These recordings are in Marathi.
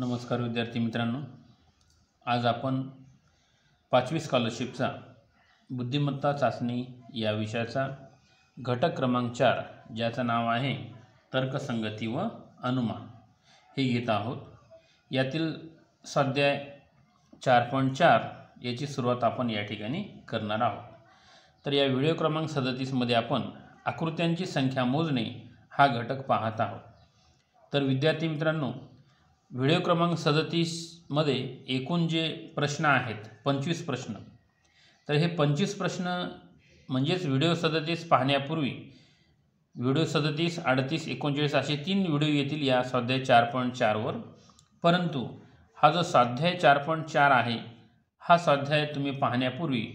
नमस्कार विद्यार्थी मित्रांनो आज आपण पाचवी स्कॉलरशिपचा बुद्धिमत्ता चाचणी या विषयाचा घटक क्रमांक चार ज्याचं नाव आहे तर्कसंगती व अनुमान हे घेत आहोत यातील सध्या चार पॉईंट चार याची सुरुवात आपण या ठिकाणी करणार आहोत तर या व्हिडिओ क्रमांक सदतीसमध्ये आपण आकृत्यांची संख्या मोजणे हा घटक पाहत आहोत तर विद्यार्थी मित्रांनो व्हिडिओ क्रमांक सदतीसमध्ये एकूण जे प्रश्न आहेत पंचवीस प्रश्न तर हे पंचवीस प्रश्न म्हणजेच व्हिडिओ सदतीस पाहण्यापूर्वी व्हिडिओ सदतीस अडतीस एकोणचाळीस असे तीन व्हिडिओ येतील या स्वाध्याय चार पॉईंट चारवर परंतु हा जो स्वाध्याय चार पॉईंट चार आहे हा स्वाध्याय तुम्ही पाहण्यापूर्वी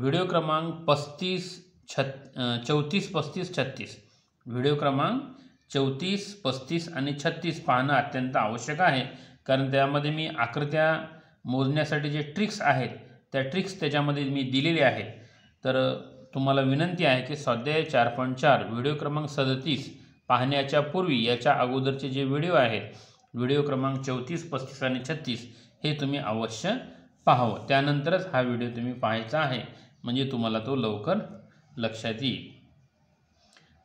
व्हिडिओ क्रमांक पस्तीस छत् चौतीस पस्तीस छत्तीस व्हिडिओ क्रमांक चौतीस पस्तीस आणि छत्तीस पाहणं अत्यंत आवश्यक आहे कारण त्यामध्ये मी आकृत्या मोजण्यासाठी जे ट्रिक्स आहेत त्या ट्रिक्स त्याच्यामध्ये मी दिलेले आहेत तर तुम्हाला विनंती आहे की सध्या चार पॉईंट चार व्हिडिओ क्रमांक सदतीस पाहण्याच्या पूर्वी याच्या अगोदरचे जे व्हिडिओ आहेत व्हिडिओ क्रमांक चौतीस पस्तीस आणि छत्तीस हे तुम्ही अवश्य पाहावं त्यानंतरच हा व्हिडिओ तुम्ही पाहायचा आहे म्हणजे तुम्हाला तो लवकर लक्षात येईल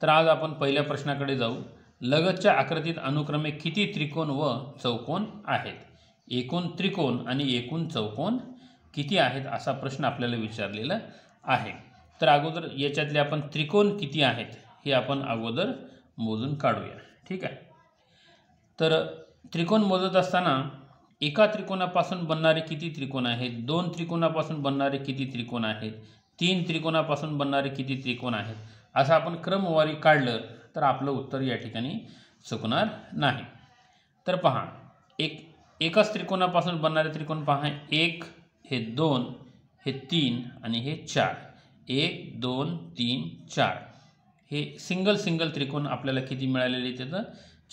तर आज आपण पहिल्या प्रश्नाकडे जाऊ लगतच्या आकृतीत अनुक्रमे किती त्रिकोण व चौकोन आहेत एकूण त्रिकोण आणि एकूण चौकोन किती आहेत असा प्रश्न आपल्याला विचारलेला आहे तर अगोदर याच्यातले आपण त्रिकोण किती आहेत हे आपण अगोदर मोजून काढूया ठीक आहे तर त्रिकोण मोजत असताना एका त्रिकोणापासून बनणारे किती त्रिकोण आहेत दोन त्रिकोणापासून बनणारे किती त्रिकोण आहेत तीन त्रिकोणापासून बनणारे किती त्रिकोण आहेत असं आपण क्रमवारी काढलं तर आपलं उत्तर या ठिकाणी चुकणार नाही तर पहा एक एकाच त्रिकोणापासून बनणारे त्रिकोण पहा एक हे दोन हे तीन आणि हे चार एक दोन तीन चार हे सिंगल सिंगल त्रिकोण आपल्याला किती मिळालेले ते तर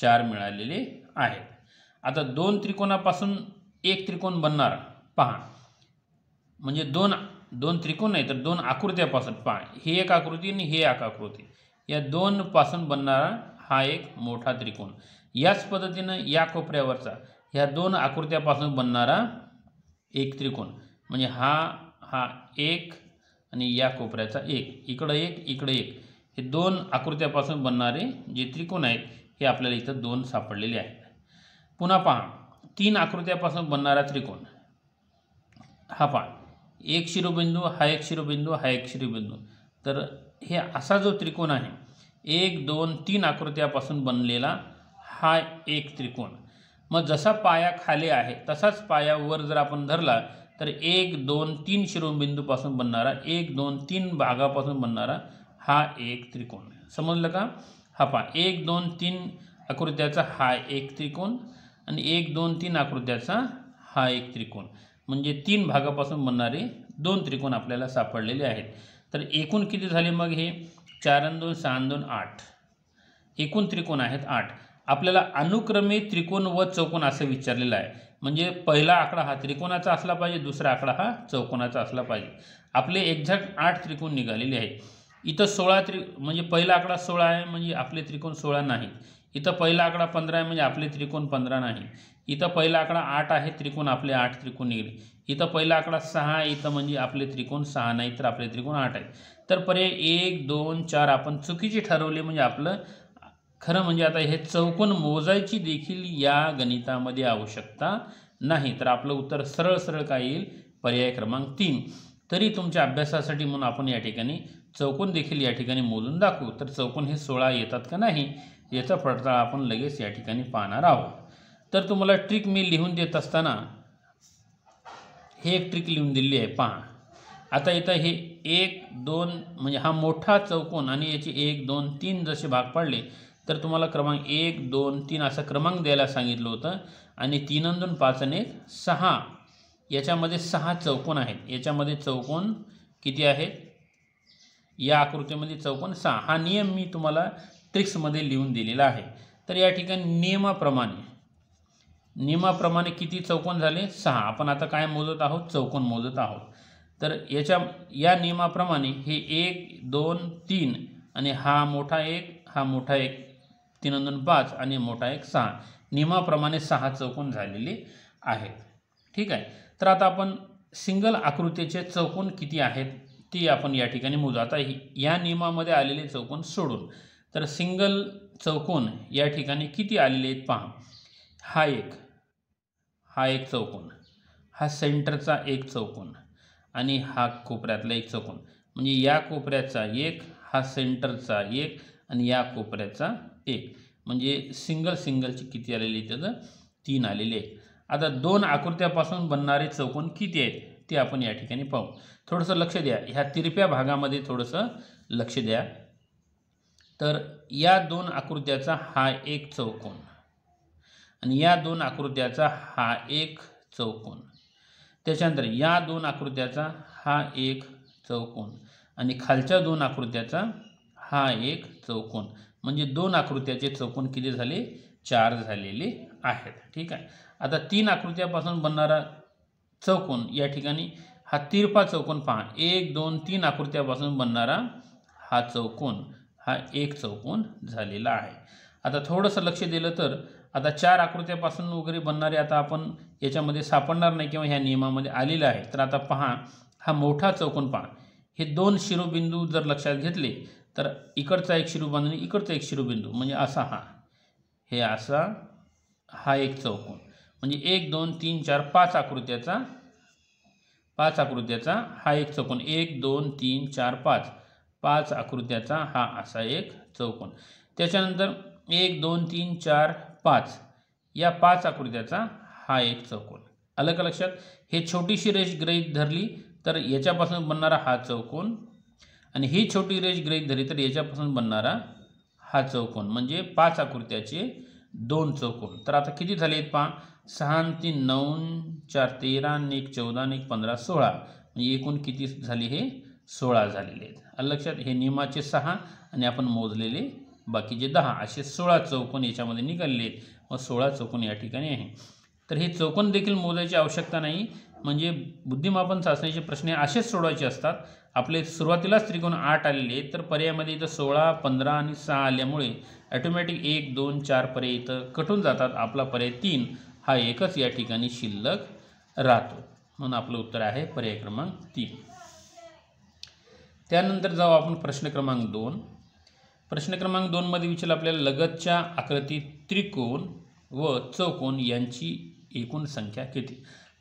चार मिळालेले आहेत आता दोन त्रिकोणापासून एक त्रिकोण बनणार पहा म्हणजे दोन दोन त्रिकोण नाही तर दोन आकृत्यापासून पहा ही एक आकृती आणि हे एक आकृती या दोनपासून बनणारा हा एक मोठा त्रिकोण याच पद्धतीनं या कोपऱ्यावरचा ह्या दोन आकृत्यापासून बनणारा एक त्रिकोण म्हणजे हा हा एक आणि या कोपऱ्याचा एक इकडं एक इकडं एक हे दोन आकृत्यापासून बनणारे जे त्रिकोण आहेत हे आपल्याला इथं दोन सापडलेले आहेत पुन्हा पहा तीन आकृत्यापासून बनणारा त्रिकोण हा पहा एक शिरोबिंदू हा एक शिरोबिंदू हा एक शिरोबिंदू तर हे असा जो त्रिकोण आहे एक दोन तीन आकृत्यापासून बनलेला हा एक त्रिकोण मग जसा पाया खाली आहे तसाच पायावर जर आपण धरला तर एक दोन तीन शिरोबिंदूपासून बनणारा एक दोन तीन भागापासून बनणारा हा एक त्रिकोण समजलं का हा पा एक दोन तीन आकृत्याचा हा एक त्रिकोण आणि एक दोन तीन आकृत्याचा हा एक त्रिकोण म्हणजे तीन भागापासून बनणारे दोन त्रिकोण आपल्याला सापडलेले आहेत तर एकूण किती झाले मग हे चार दोन सहा दोन आठ एकूण त्रिकोण आहेत आठ आपल्याला अनुक्रमे त्रिकोण व चौकोन असं विचारलेलं आहे म्हणजे पहिला आकडा हा त्रिकोणाचा असला पाहिजे दुसरा आकडा हा चौकोनाचा असला पाहिजे आपले एक्झॅक्ट आठ त्रिकोण निघालेले आहेत इथं सोळा त्रि म्हणजे पहिला आकडा सोळा आहे म्हणजे आपले त्रिकोण सोळा नाही इथं पहिला आकडा पंधरा आहे म्हणजे आपले त्रिकोण पंधरा नाही इथं पहिला आकडा आठ आहे त्रिकोण आपले आठ त्रिकोण निघले इथं पहिला आकडा सहा इथं म्हणजे आपले त्रिकोण सहा नाही तर आपले त्रिकोण आठ आहे तर पर्याय एक दोन चार आपण चुकीचे ठरवले म्हणजे आपलं खरं म्हणजे आता हे चौकोन मोजायची देखील या गणितामध्ये आवश्यकता नाही तर आपलं उत्तर सरळ सरळ काय येईल पर्याय क्रमांक तीन तरी तुमच्या अभ्यासासाठी म्हणून आपण या ठिकाणी चौकोन देखील या ठिकाणी मोजून दाखवू तर चौकोन हे सोळा येतात का नाही याचा पडताळा आपण लगेच या ठिकाणी पाहणार आहोत तर तुम्हाला ट्रिक मी लिहून देत असताना हे एक ट्रिक लिहून दिली आहे पहा आता इथं हे एक दोन म्हणजे हा मोठा चौकोन आणि याचे एक दोन तीन जसे भाग पाडले तर तुम्हाला क्रमांक एक दोन तीन असा क्रमांक द्यायला सांगितलं होतं आणि तीन दोन पाच आणि एक सहा याच्यामध्ये सहा चौकोन आहेत याच्यामध्ये चौकोन किती आहेत या आकृतीमध्ये चौकोन सहा हा नियम मी तुम्हाला ट्रिक्समध्ये लिहून दिलेला आहे तर या ठिकाणी नियमाप्रमाणे नियमाप्रमाणे किती चौकोन झाले सहा आपण आता काय मोजत आहोत चौकोन मोजत आहोत तर याच्या या नियमाप्रमाणे हे एक दोन तीन आणि हा मोठा एक हा मोठा एक तीन दोन पाच आणि मोठा एक सहा नियमाप्रमाणे सहा चौकोन झालेले आहेत ठीक आहे तर आता आपण सिंगल आकृतीचे चौकोन किती आहेत ती आपण या ठिकाणी मोजू आता या नियमामध्ये आलेले चौकोन सोडून तर सिंगल चौकोन या ठिकाणी किती आलेले आहेत पहा हा एक हा एक चौकोन हा सेंटरचा एक चौकोन आणि हा कोपऱ्यातला एक चौकोन म्हणजे या कोपऱ्याचा एक हा सेंटरचा एक आणि या कोपऱ्याचा एक म्हणजे सिंगल सिंगलची किती आलेली त्याचं तीन आलेले आता दोन आकृत्यापासून बनणारे चौकोन किती आहेत ते आपण या ठिकाणी पाहू थोडंसं लक्ष द्या ह्या तिरप्या भागामध्ये थोडंसं लक्ष द्या तर या दोन आकृत्याचा हा एक चौकोन आणि या दोन आकृत्याचा हा एक चौकोन त्याच्यानंतर या दोन आकृत्याचा हा एक चौकोन आणि खालच्या दोन आकृत्याचा हा एक चौकोन म्हणजे दोन आकृत्याचे चौकोन किती झाले चार झालेले आहेत ठीक आहे आता तीन आकृत्यापासून बनणारा चौकोन या ठिकाणी हा तिरपा चौकोन पहा एक दोन तीन आकृत्यापासून बनणारा हा चौकोन हा एक चौकोन झालेला आहे आता थोडंसं लक्ष दिलं तर आता चार आकृत्यापासून वगैरे बनणारे आता आपण याच्यामध्ये सापडणार नाही किंवा ह्या नियमामध्ये आलेलं आहे तर आता पहा हा मोठा चौकोन पहा हे दोन शिरोबिंदू जर लक्षात घेतले तर इकडचा एक शिरोबिंदू आणि इकडचा एक शिरोबिंदू म्हणजे असा हा हे असा हा एक चौकोन म्हणजे एक दोन तीन चार पाच आकृत्याचा पाच आकृत्याचा हा एक चौकोन एक दोन तीन चार पाच पाच आकृत्याचा हा असा एक चौकोन त्याच्यानंतर एक दोन तीन चार पाच या पाच आकृत्याचा हा एक चौकोन आलं का लक्षात हे छोटीशी रेष ग्रहित धरली तर याच्यापासून बनणारा हा चौकोन आणि ही छोटी रेष ग्रहित धरली तर याच्यापासून बनणारा हा चौकोन म्हणजे पाच आकृत्याचे दोन चौकोन तर आता किती झाले आहेत पहा सहा तीन नऊ चार तेरा एक चौदा एक पंधरा सोळा म्हणजे एकूण किती झाली हे सोळा झालेले आहेत लक्षात हे नियमाचे सहा आणि आपण मोजलेले बाकीचे दहा असे सोळा चौकोन याच्यामध्ये निघाले व सोळा चौकोन या ठिकाणी आहे तर हे चौकोन देखील मोजायची आवश्यकता नाही म्हणजे बुद्धिमापन चाचणीचे प्रश्न असेच सोडवायचे असतात आपले सुरुवातीलाच त्रिकोण आठ आलेले तर पर्यायामध्ये इथं सोळा पंधरा आणि सहा आल्यामुळे ॲटोमॅटिक एक दोन चार पर्याय इथं कटून जातात आपला पर्याय तीन हा एकच या ठिकाणी शिल्लक राहतो म्हणून आपलं उत्तर आहे पर्याय क्रमांक तीन त्यानंतर जाऊ आपण प्रश्न क्रमांक दोन प्रश्न क्रमांक दोनमध्ये विचार आपल्याला लगतच्या आकृती त्रिकोण व चौकोन यांची एकूण संख्या किती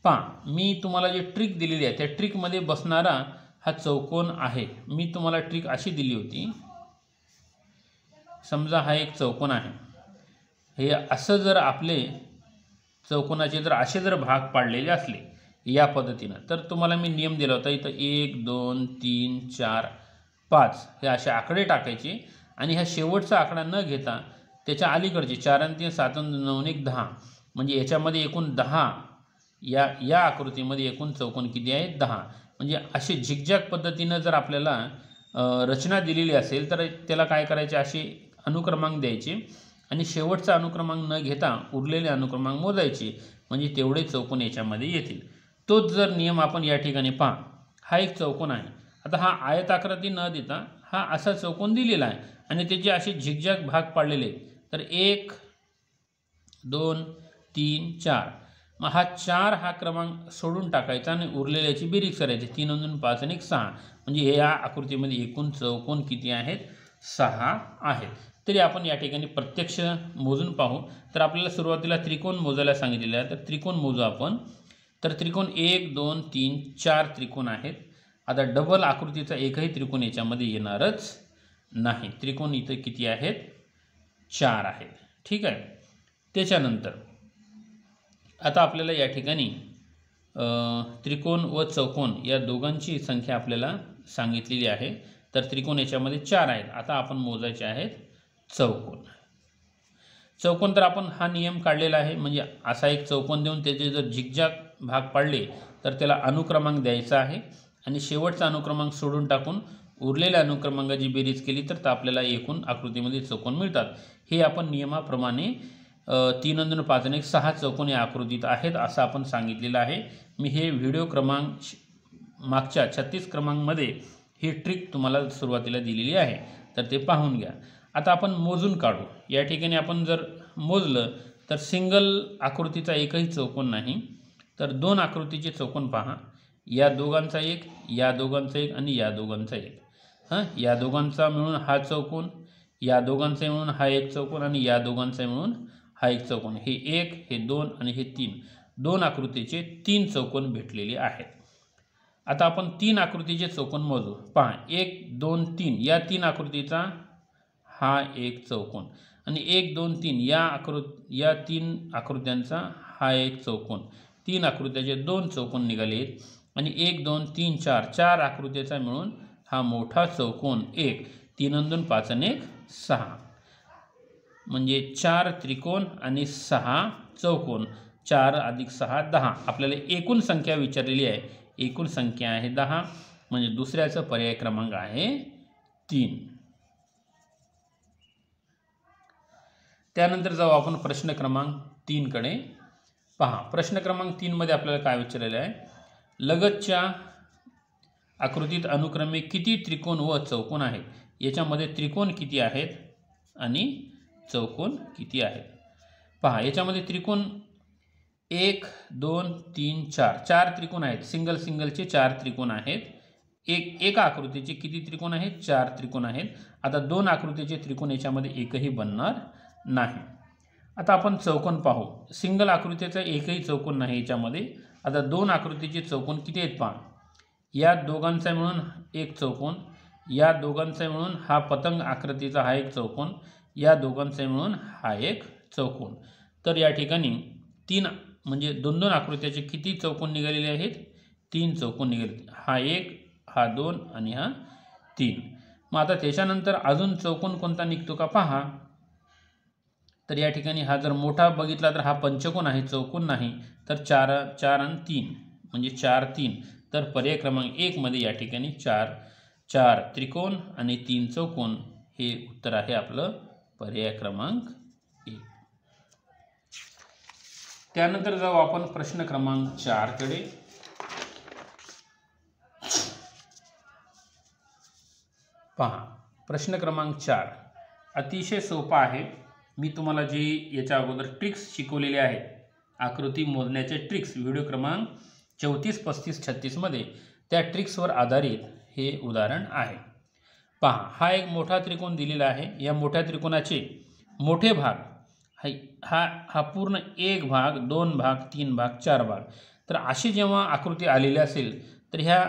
पहा मी तुम्हाला जे ट्रिक दिलेली आहे त्या ट्रिकमध्ये बसणारा हा चौकोन आहे मी तुम्हाला ट्रिक अशी दिली होती समजा हा एक चौकोन आहे हे असं जर आपले चौकोनाचे जर असे जर भाग पाडलेले असले या पद्धतीनं तर तुम्हाला मी नियम दिला होता इथं एक दोन तीन चार पाच हे असे आकडे टाकायचे आणि ह्या शेवटचा आकडा न घेता त्याच्या अलीकडचे चार तीन सात नऊन एक दहा म्हणजे याच्यामध्ये एकूण दहा या या आकृतीमध्ये एकूण चौकोन किती आहे दहा म्हणजे असे झिकझॅक पद्धतीनं जर आपल्याला रचना दिलेली असेल तर त्याला काय करायचे असे अनुक्रमांक द्यायचे आणि शेवटचा अनुक्रमांक न घेता उरलेले अनुक्रमांक मोजायचे म्हणजे तेवढे चौकोन याच्यामध्ये येतील तोच जर नियम आपण या ठिकाणी पहा हा एक चौकोन आहे आता हा आयत आकृती न देता हा असा चौकोन दिलेला आहे आणि त्याचे असे झिगझॅग भाग पाडलेले तर एक दोन तीन चार मग हा चार हा क्रमांक सोडून टाकायचा आणि उरलेल्याची बिरीक करायची तीन दोन पाच आणि एक सहा म्हणजे हे या आकृतीमध्ये एकूण चौकोन किती आहेत सहा आहेत तरी आपण या ठिकाणी प्रत्यक्ष मोजून पाहू तर आपल्याला सुरुवातीला त्रिकोण मोजायला सांगितलेलं आहे तर त्रिकोण मोजू आपण तर त्रिकोण एक दोन तीन चार त्रिकोण आहेत आता डबल आकृतीचा एकही त्रिकोण याच्यामध्ये येणारच नाही त्रिकोण इथं किती आहेत चार आहेत ठीक आहे त्याच्यानंतर आता आपल्याला या ठिकाणी त्रिकोण व चौकोन या दोघांची संख्या आपल्याला सांगितलेली आहे तर त्रिकोण याच्यामध्ये चार आहेत आता आपण मोजायचे आहेत चौकोन चौकोन तर आपण हा नियम काढलेला आहे म्हणजे असा एक चौकोन देऊन त्याचे जर झिकझाक भाग पाडले तर त्याला अनुक्रमांक द्यायचा आहे आणि शेवटचा अनुक्रमांक सोडून टाकून उरलेल्या अनुक्रमांकाची बेरीज केली तर आपल्याला एकूण आकृतीमध्ये चौकोन मिळतात हे आपण नियमाप्रमाणे तीन अंदन पाच आणि सहा चौकोन या आकृतीत आहेत असं आपण सांगितलेलं आहे मी हे व्हिडिओ क्रमांक मागच्या छत्तीस क्रमांकमध्ये ही ट्रिक तुम्हाला सुरुवातीला दिलेली आहे तर ते पाहून घ्या आता आपण मोजून काढू या ठिकाणी आपण जर मोजलं तर सिंगल आकृतीचा एकही चौकोन नाही तर दोन आकृतीचे चौकोन पहा या दोघांचा एक या दोघांचा एक आणि या दोघांचा एक हां या दोघांचा मिळून हा चौकोन या दोघांचा मिळून हा एक चौकोन आणि या दोघांचा मिळून हा एक चौकोन हे एक हे दोन आणि हे तीन दोन आकृतीचे तीन चौकोन भेटलेले आहेत आता आपण तीन आकृतीचे चौकोन मोजू पहा एक दोन तीन या तीन आकृतीचा हा एक चौकोन आणि एक दोन तीन या आकृ या तीन आकृत्यांचा हा एक चौकोन तीन आकृत्याचे दोन चौकोन निघाले आहेत आणि म्हणजे एक दोन तीन चार चार आकृतीचा मिळून हा मोठा चौकोन एक तीन दोन पाच आणि एक सहा म्हणजे चार त्रिकोण आणि सहा चौकोन चार अधिक सहा दहा आपल्याला एकूण संख्या विचारलेली आहे एकूण संख्या आहे दहा म्हणजे दुसऱ्याचा पर्याय क्रमांक आहे तीन त्यानंतर जाऊ आपण प्रश्न क्रमांक तीनकडे पहा प्रश्न क्रमांक तीनमध्ये आपल्याला काय विचारलेलं आहे लगतच्या आकृतीत अनुक्रमे किती त्रिकोण व चौकोन आहेत याच्यामध्ये त्रिकोण किती आहेत आणि चौकोन किती आहेत पहा याच्यामध्ये त्रिकोण एक दोन तीन चार चार त्रिकोण आहेत सिंगल सिंगलचे चार त्रिकोण आहेत एक एका आकृतीचे किती त्रिकोण आहेत चार त्रिकोण आहेत आता दोन आकृतीचे त्रिकोण याच्यामध्ये एकही बनणार नाही आता आपण चौकोन पाहू सिंगल आकृतीचा एकही चौकोन नाही याच्यामध्ये आता दोन आकृतीचे चौकोन किती आहेत पहा या दोघांचा मिळून एक चौकोन या दोघांचा मिळून हा पतंग आकृतीचा हा एक चौकोन या दोघांचा मिळून हा एक चौकोन तर या ठिकाणी तीन म्हणजे दोन दोन आकृत्याचे किती चौकोन निघालेले आहेत तीन चौकोन निघाले हा एक हा दोन आणि हा तीन मग आता त्याच्यानंतर अजून चौकोन कोणता निघतो का पहा तर या ठिकाणी हा जर मोठा बघितला तर हा पंचकोन आहे चौकोन नाही तर चार चार आणि तीन म्हणजे चार तीन तर पर्याय क्रमांक एकमध्ये या ठिकाणी चार चार त्रिकोण आणि तीन चौकोन हे उत्तर आहे आपलं पर्याय क्रमांक एक त्यानंतर जाऊ आपण प्रश्न क्रमांक चारकडे पहा प्रश्न क्रमांक चार अतिशय सोपा आहे मी तुम्हाला जी याच्या अगोदर ट्रिक्स शिकवलेले आहेत आकृती मोजण्याचे ट्रिक्स व्हिडिओ क्रमांक चौतीस पस्तीस छत्तीसमध्ये त्या ट्रिक्सवर आधारित हे उदाहरण आहे पहा हा एक मोठा त्रिकोण दिलेला आहे या मोठ्या त्रिकोणाचे मोठे भाग हा हा हा पूर्ण एक भाग दोन भाग तीन भाग चार भाग तर अशी जेव्हा आकृती आलेली असेल तर ह्या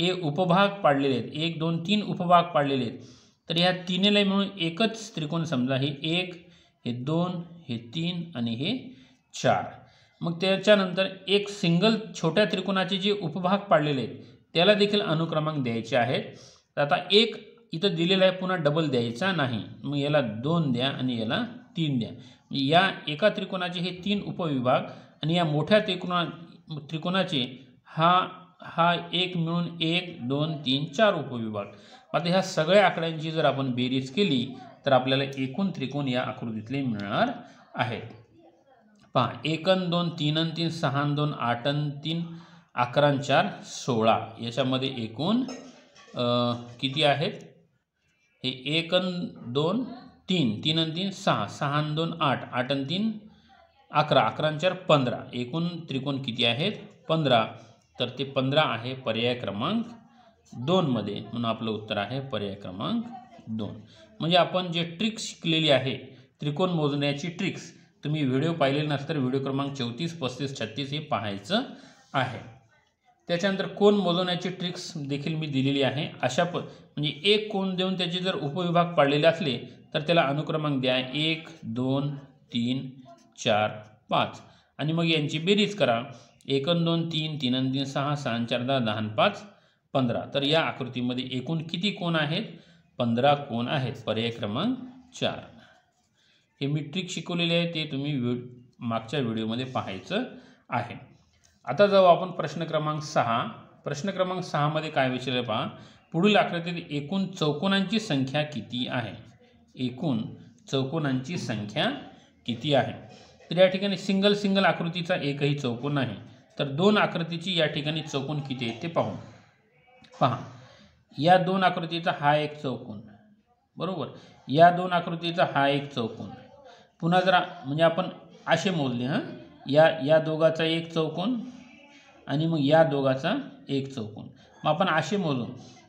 ए उपभाग पाडलेले आहेत एक दोन तीन उपभाग पाडलेले आहेत तर या तिन्ही मिळून म्हणून एकच त्रिकोण समजा हे एक हे दोन हे तीन आणि हे चार मग त्याच्यानंतर एक सिंगल छोट्या त्रिकोणाचे जे उपभाग पाडलेले आहेत त्याला देखील अनुक्रमांक द्यायचे आहेत तर आता एक इथं दिलेला आहे पुन्हा डबल द्यायचा नाही मग याला दोन द्या आणि याला तीन द्या या एका त्रिकोणाचे हे तीन उपविभाग आणि या मोठ्या त्रिकोणा त्रिकोणाचे हा हा एक मिळून एक दोन तीन चार उपविभाग आता ह्या सगळ्या आकड्यांची जर आपण बेरीज केली तर आपल्याला एकूण त्रिकोण या आकृतीतले मिळणार आहेत पहा एकन दोन अन तीन सहा दोन अन तीन अकरा चार सोळा याच्यामध्ये एकूण किती आहेत हे एकन दोन तीन अन तीन सहा सहा दोन आठ अन तीन अकरा अकरा चार पंधरा एकूण त्रिकोण किती आहेत पंधरा तर ते पंधरा आहे पर्याय क्रमांक दोनमध्ये म्हणून आपलं उत्तर आहे पर्याय क्रमांक दोन म्हणजे आपण जे ट्रिक्स शिकलेली आहे त्रिकोण मोजण्याची ट्रिक्स तुम्ही व्हिडिओ पाहिलेले नसतं तर व्हिडिओ क्रमांक चौतीस पस्तीस छत्तीस हे पाहायचं आहे त्याच्यानंतर कोण मोजवण्याची ट्रिक्स देखील मी दिलेली आहे अशा प म्हणजे एक कोण देऊन त्याचे जर उपविभाग पाडलेले असले तर त्याला अनुक्रमांक द्या एक दोन तीन चार पाच आणि मग यांची बेरीज करा एक दोन तीन तीन तीन सहा सहा चार दहा दहा पाच पंधरा तर या आकृतीमध्ये एकूण किती कोण आहेत पंधरा कोण आहेत पर्याय क्रमांक चार हे मी ट्रिक शिकवलेले आहे ते तुम्ही व्हि मागच्या व्हिडिओमध्ये पाहायचं आहे आता जाऊ आपण प्रश्न क्रमांक सहा प्रश्न क्रमांक सहामध्ये काय विचारलं पहा पुढील आकृतीत एकूण चौकोनांची संख्या किती आहे एकूण चौकोनांची संख्या किती आहे तर या ठिकाणी सिंगल सिंगल आकृतीचा एकही चौकोन नाही तर दोन आकृतीची या ठिकाणी चौकोन किती आहे ते पाहू पहा या दोन आकृतीचा हा एक चौकोन बरोबर या दोन आकृतीचा हा एक चौकोन पुन्हा जरा म्हणजे आपण असे मोजले हां या या दोघाचा एक चौकोन आणि मग या दोघाचा एक चौकोन मग आपण असे मोजू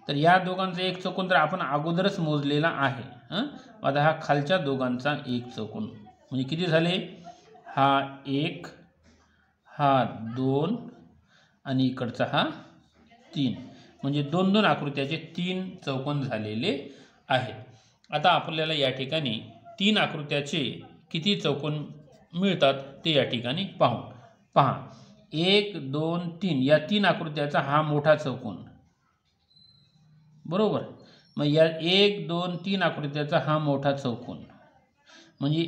तर या दोघांचा एक चौकोन तर आपण अगोदरच मोजलेला आहे हां आता हा खालच्या दोघांचा एक चौकोन म्हणजे किती झाले हा एक हा दोन आणि इकडचा हा तीन म्हणजे दोन दोन आकृत्याचे तीन चौकोन झालेले आहेत आता आपल्याला या ठिकाणी तीन आकृत्याचे किती चौकोन मिळतात ते या ठिकाणी पाहू पहा एक दोन तीन या तीन आकृत्याचा हा मोठा चौकोन बरोबर मग या एक दोन तीन आकृत्याचा हा मोठा चौकोन म्हणजे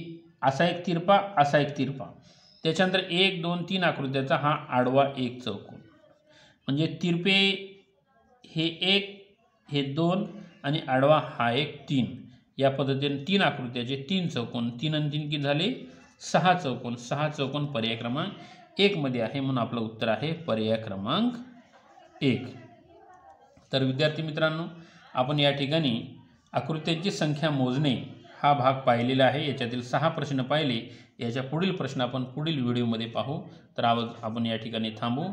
असा एक तिरपा असा एक तिरपा त्याच्यानंतर एक दोन तीन आकृत्याचा हा आडवा एक चौकोन म्हणजे तिरपे हे एक हे दोन आणि आडवा हा एक तीन या पद्धतीने तीन आकृत्याचे तीन चौकोन तीन आणि तीन किती झाले सहा चौकोन सहा चौकोन पर्याय क्रमांक एकमध्ये आहे म्हणून आपलं उत्तर आहे पर्याय क्रमांक एक तर विद्यार्थी मित्रांनो आपण या ठिकाणी आकृत्यांची संख्या मोजणे हा भाग पाहिलेला आहे याच्यातील सहा प्रश्न पाहिले याच्या पुढील प्रश्न आपण पुढील व्हिडिओमध्ये पाहू तर आवाज आपण या ठिकाणी थांबू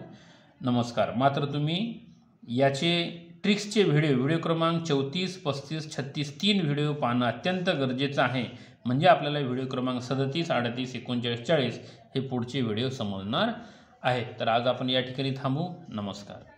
नमस्कार मात्र तुम्ही याचे ट्रिक्सचे व्हिडिओ व्हिडिओ क्रमांक चौतीस पस्तीस छत्तीस तीन व्हिडिओ पाहणं अत्यंत गरजेचं आहे म्हणजे आपल्याला व्हिडिओ क्रमांक सदतीस अडतीस एकोणचाळीस चाळीस हे पुढचे व्हिडिओ समजणार आहेत तर आज आपण या ठिकाणी थांबू नमस्कार